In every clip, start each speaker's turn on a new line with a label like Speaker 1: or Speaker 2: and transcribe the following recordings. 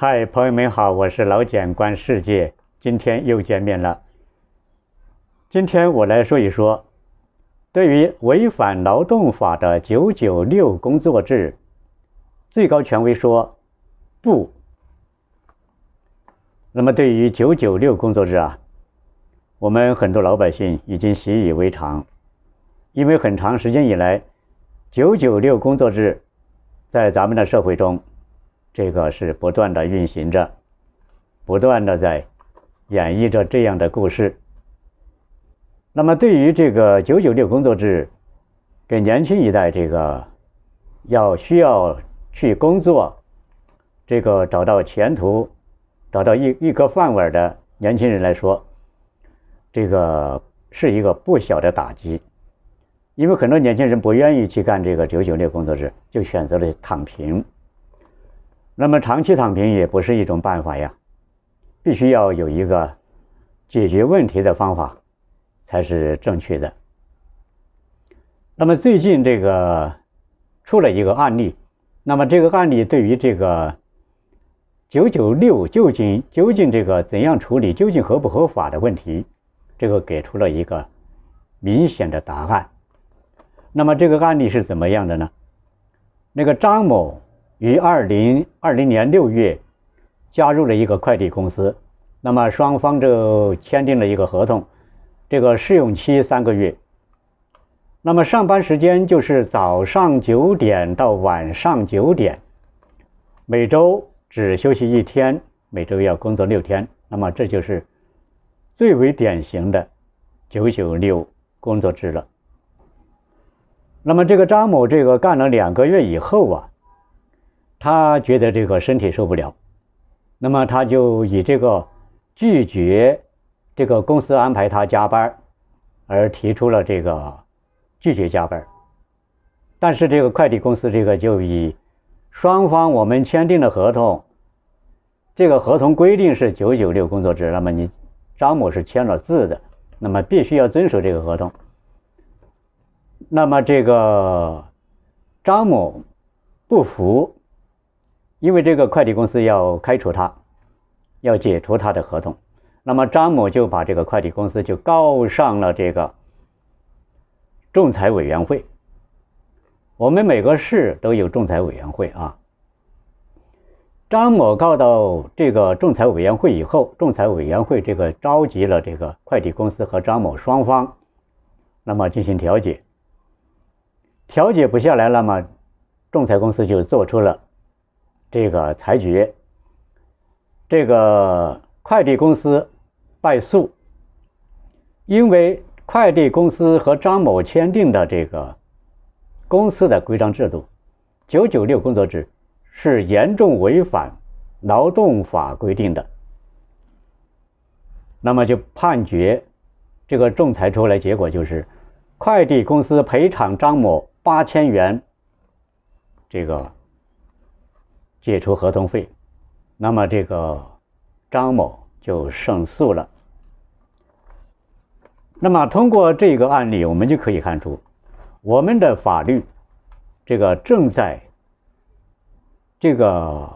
Speaker 1: 嗨，朋友们好，我是老简，观世界，今天又见面了。今天我来说一说，对于违反劳动法的“九九六”工作制，最高权威说不。那么，对于“九九六”工作制啊，我们很多老百姓已经习以为常，因为很长时间以来，“九九六”工作制在咱们的社会中。这个是不断的运行着，不断的在演绎着这样的故事。那么，对于这个九九六工作制，给年轻一代这个要需要去工作、这个找到前途、找到一一个饭碗的年轻人来说，这个是一个不小的打击，因为很多年轻人不愿意去干这个九九六工作制，就选择了躺平。那么长期躺平也不是一种办法呀，必须要有一个解决问题的方法，才是正确的。那么最近这个出了一个案例，那么这个案例对于这个九九六究竟究竟这个怎样处理，究竟合不合法的问题，这个给出了一个明显的答案。那么这个案例是怎么样的呢？那个张某。于二零二零年六月加入了一个快递公司，那么双方就签订了一个合同，这个试用期三个月，那么上班时间就是早上九点到晚上九点，每周只休息一天，每周要工作六天，那么这就是最为典型的九九六工作制了。那么这个张某这个干了两个月以后啊。他觉得这个身体受不了，那么他就以这个拒绝这个公司安排他加班，而提出了这个拒绝加班。但是这个快递公司这个就以双方我们签订了合同，这个合同规定是九九六工作制，那么你张某是签了字的，那么必须要遵守这个合同。那么这个张某不服。因为这个快递公司要开除他，要解除他的合同，那么张某就把这个快递公司就告上了这个仲裁委员会。我们每个市都有仲裁委员会啊。张某告到这个仲裁委员会以后，仲裁委员会这个召集了这个快递公司和张某双方，那么进行调解。调解不下来，那么仲裁公司就做出了。这个裁决，这个快递公司败诉，因为快递公司和张某签订的这个公司的规章制度“九九六”工作制是严重违反劳动法规定的，那么就判决这个仲裁出来结果就是快递公司赔偿张某八千元，这个。解除合同费，那么这个张某就胜诉了。那么通过这个案例，我们就可以看出，我们的法律这个正在这个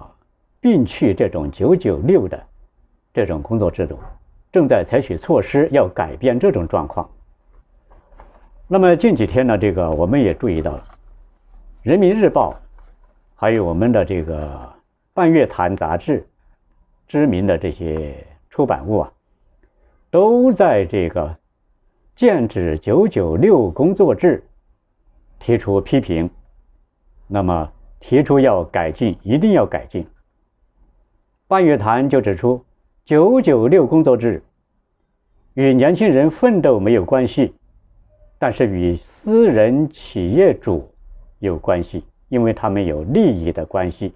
Speaker 1: 摒弃这种“九九六”的这种工作制度，正在采取措施要改变这种状况。那么近几天呢，这个我们也注意到了，《人民日报》。还有我们的这个《半月谈》杂志，知名的这些出版物啊，都在这个“剑指九九六工作制”提出批评。那么，提出要改进，一定要改进。《半月谈》就指出，“九九六工作制”与年轻人奋斗没有关系，但是与私人企业主有关系。因为他们有利益的关系。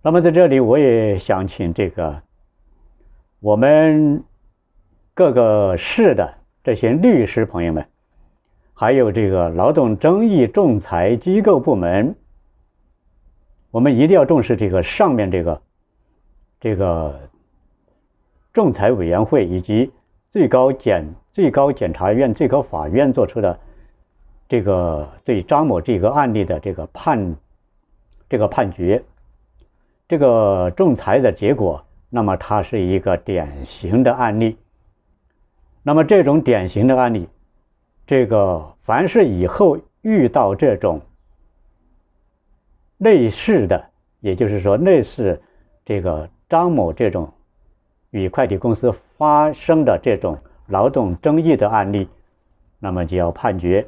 Speaker 1: 那么，在这里我也想请这个我们各个市的这些律师朋友们，还有这个劳动争议仲裁机构部门，我们一定要重视这个上面这个这个仲裁委员会以及最高检、最高检察院、最高法院做出的。这个对张某这个案例的这个判，这个判决，这个仲裁的结果，那么它是一个典型的案例。那么这种典型的案例，这个凡是以后遇到这种类似的，也就是说类似这个张某这种与快递公司发生的这种劳动争议的案例，那么就要判决。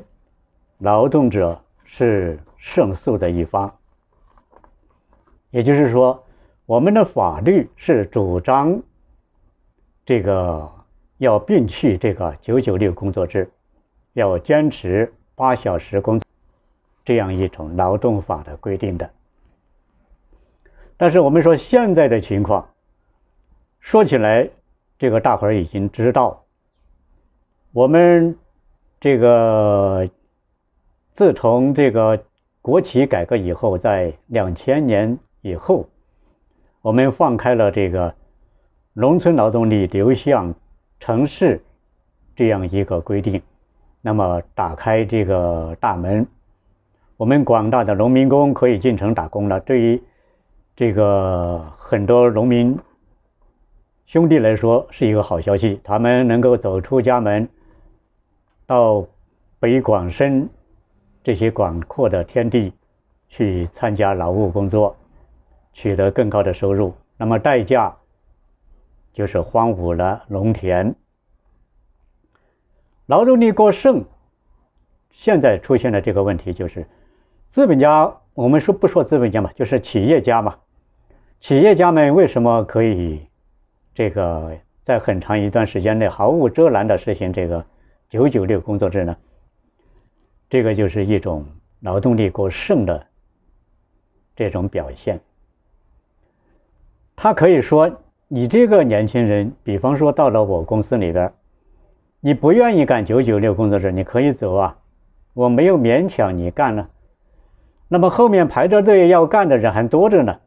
Speaker 1: 劳动者是胜诉的一方，也就是说，我们的法律是主张这个要摒弃这个九九六工作制，要坚持八小时工这样一种劳动法的规定的。但是我们说现在的情况，说起来，这个大伙儿已经知道，我们这个。自从这个国企改革以后，在两千年以后，我们放开了这个农村劳动力流向城市这样一个规定，那么打开这个大门，我们广大的农民工可以进城打工了。对于这个很多农民兄弟来说是一个好消息，他们能够走出家门，到北广深。这些广阔的天地，去参加劳务工作，取得更高的收入。那么代价就是荒芜了农田，劳动力过剩。现在出现的这个问题就是，资本家，我们说不说资本家嘛，就是企业家嘛。企业家们为什么可以这个在很长一段时间内毫无遮拦的实行这个九九六工作制呢？这个就是一种劳动力过剩的这种表现。他可以说：“你这个年轻人，比方说到了我公司里边，你不愿意干九九六工作制，你可以走啊，我没有勉强你干呢。那么后面排着队要干的人还多着呢。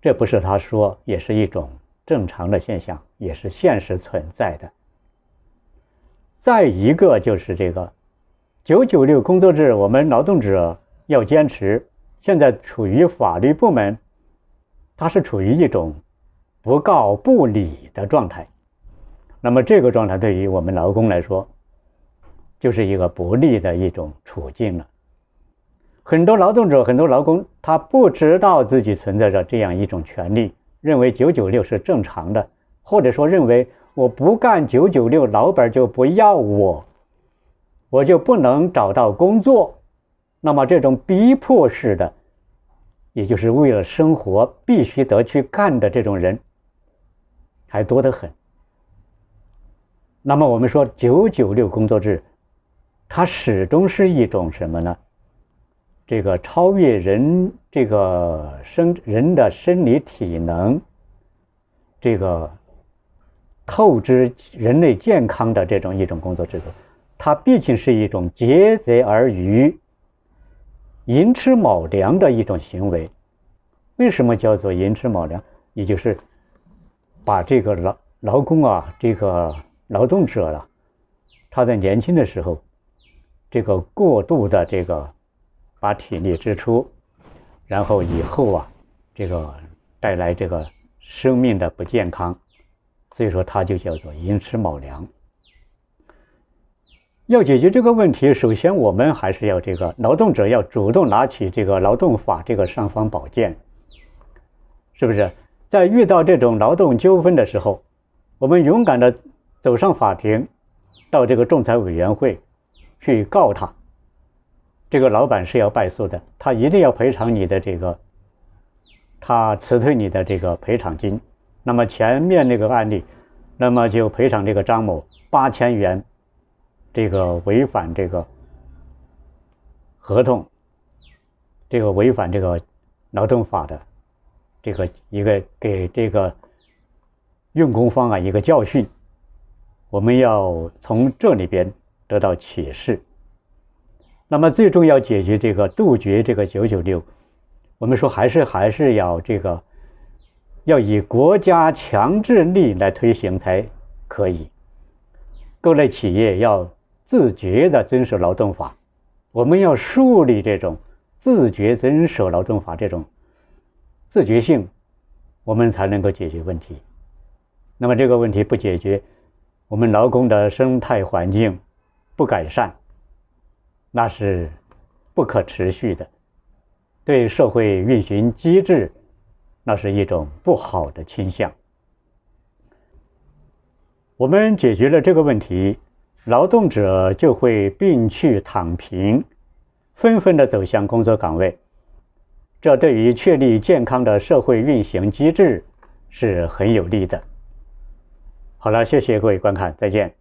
Speaker 1: 这不是他说，也是一种正常的现象，也是现实存在的。再一个就是这个。”九九六工作制，我们劳动者要坚持。现在处于法律部门，它是处于一种不告不理的状态。那么这个状态对于我们劳工来说，就是一个不利的一种处境了。很多劳动者、很多劳工，他不知道自己存在着这样一种权利，认为九九六是正常的，或者说认为我不干九九六，老板就不要我。我就不能找到工作，那么这种逼迫式的，也就是为了生活必须得去干的这种人，还多得很。那么我们说九九六工作制，它始终是一种什么呢？这个超越人这个生人的生理体能，这个透支人类健康的这种一种工作制度。它毕竟是一种竭泽而渔、寅吃卯粮的一种行为。为什么叫做寅吃卯粮？也就是把这个劳劳工啊，这个劳动者了，他在年轻的时候，这个过度的这个把体力支出，然后以后啊，这个带来这个生命的不健康，所以说它就叫做寅吃卯粮。要解决这个问题，首先我们还是要这个劳动者要主动拿起这个劳动法这个尚方宝剑，是不是？在遇到这种劳动纠纷的时候，我们勇敢的走上法庭，到这个仲裁委员会去告他。这个老板是要败诉的，他一定要赔偿你的这个，他辞退你的这个赔偿金。那么前面那个案例，那么就赔偿这个张某八千元。这个违反这个合同，这个违反这个劳动法的，这个一个给这个用工方啊一个教训，我们要从这里边得到启示。那么最重要解决这个杜绝这个九九六，我们说还是还是要这个要以国家强制力来推行才可以，各类企业要。自觉地遵守劳动法，我们要树立这种自觉遵守劳动法这种自觉性，我们才能够解决问题。那么这个问题不解决，我们劳工的生态环境不改善，那是不可持续的，对社会运行机制那是一种不好的倾向。我们解决了这个问题。劳动者就会病去躺平，纷纷的走向工作岗位，这对于确立健康的社会运行机制是很有利的。好了，谢谢各位观看，再见。